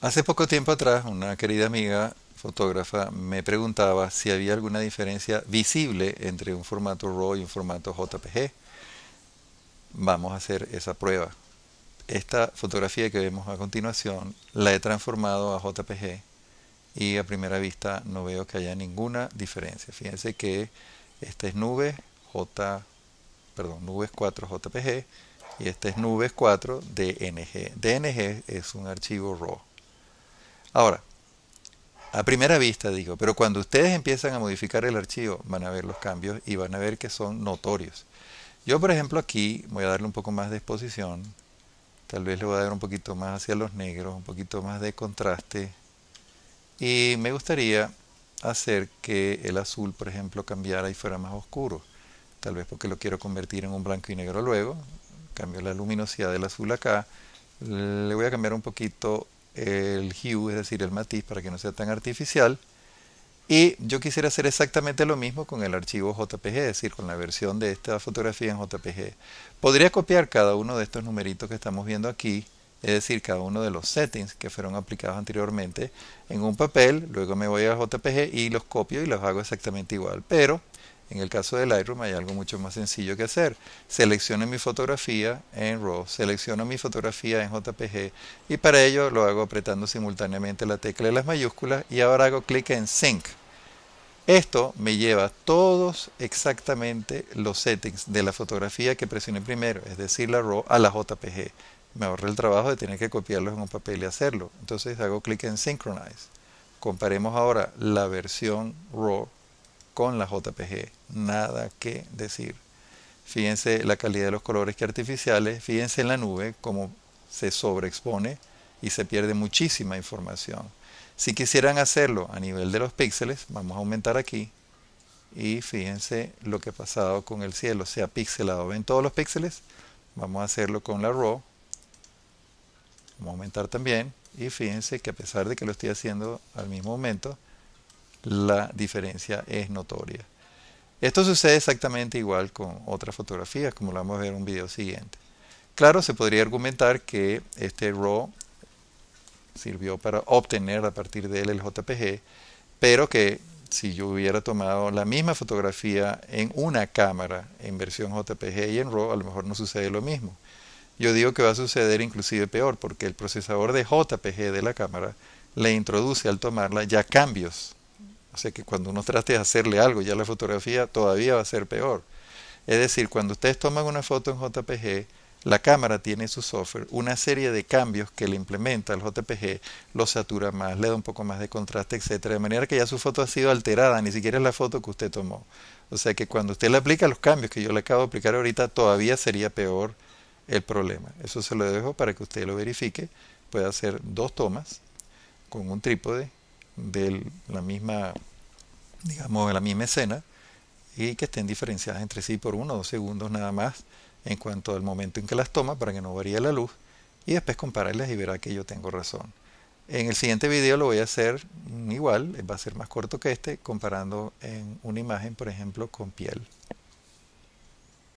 Hace poco tiempo atrás, una querida amiga fotógrafa me preguntaba si había alguna diferencia visible entre un formato RAW y un formato JPG. Vamos a hacer esa prueba. Esta fotografía que vemos a continuación la he transformado a JPG y a primera vista no veo que haya ninguna diferencia. Fíjense que esta es nube J, perdón, nubes 4 JPG y esta es nubes 4 DNG. DNG es un archivo RAW. Ahora, a primera vista digo, pero cuando ustedes empiezan a modificar el archivo van a ver los cambios y van a ver que son notorios. Yo por ejemplo aquí voy a darle un poco más de exposición, tal vez le voy a dar un poquito más hacia los negros, un poquito más de contraste y me gustaría hacer que el azul por ejemplo cambiara y fuera más oscuro, tal vez porque lo quiero convertir en un blanco y negro luego, cambio la luminosidad del azul acá, le voy a cambiar un poquito el hue, es decir, el matiz, para que no sea tan artificial. Y yo quisiera hacer exactamente lo mismo con el archivo JPG, es decir, con la versión de esta fotografía en JPG. Podría copiar cada uno de estos numeritos que estamos viendo aquí, es decir, cada uno de los settings que fueron aplicados anteriormente en un papel, luego me voy a JPG y los copio y los hago exactamente igual. Pero en el caso de Lightroom hay algo mucho más sencillo que hacer. Selecciono mi fotografía en RAW, selecciono mi fotografía en JPG y para ello lo hago apretando simultáneamente la tecla de las mayúsculas y ahora hago clic en Sync. Esto me lleva todos exactamente los settings de la fotografía que presioné primero, es decir, la RAW a la JPG. Me ahorra el trabajo de tener que copiarlos en un papel y hacerlo. Entonces hago clic en Synchronize. Comparemos ahora la versión RAW con la JPG. Nada que decir. Fíjense la calidad de los colores que artificiales. Fíjense en la nube como se sobreexpone y se pierde muchísima información. Si quisieran hacerlo a nivel de los píxeles, vamos a aumentar aquí. Y fíjense lo que ha pasado con el cielo. Se ha pixelado. ¿Ven todos los píxeles? Vamos a hacerlo con la RAW. Vamos a aumentar también. Y fíjense que a pesar de que lo estoy haciendo al mismo momento, la diferencia es notoria. Esto sucede exactamente igual con otras fotografías, como lo vamos a ver en un video siguiente. Claro, se podría argumentar que este RAW sirvió para obtener a partir de él el JPG, pero que si yo hubiera tomado la misma fotografía en una cámara en versión JPG y en RAW, a lo mejor no sucede lo mismo. Yo digo que va a suceder inclusive peor, porque el procesador de JPG de la cámara le introduce al tomarla ya cambios o sea que cuando uno trate de hacerle algo, ya la fotografía todavía va a ser peor. Es decir, cuando ustedes toman una foto en JPG, la cámara tiene su software una serie de cambios que le implementa el JPG, lo satura más, le da un poco más de contraste, etcétera, de manera que ya su foto ha sido alterada, ni siquiera es la foto que usted tomó. O sea que cuando usted le aplica los cambios que yo le acabo de aplicar ahorita, todavía sería peor el problema. Eso se lo dejo para que usted lo verifique. Puede hacer dos tomas con un trípode de la misma digamos, la misma escena y que estén diferenciadas entre sí por uno o dos segundos nada más en cuanto al momento en que las toma para que no varíe la luz y después compararlas y verá ah, que yo tengo razón. En el siguiente video lo voy a hacer igual, va a ser más corto que este, comparando en una imagen, por ejemplo, con piel.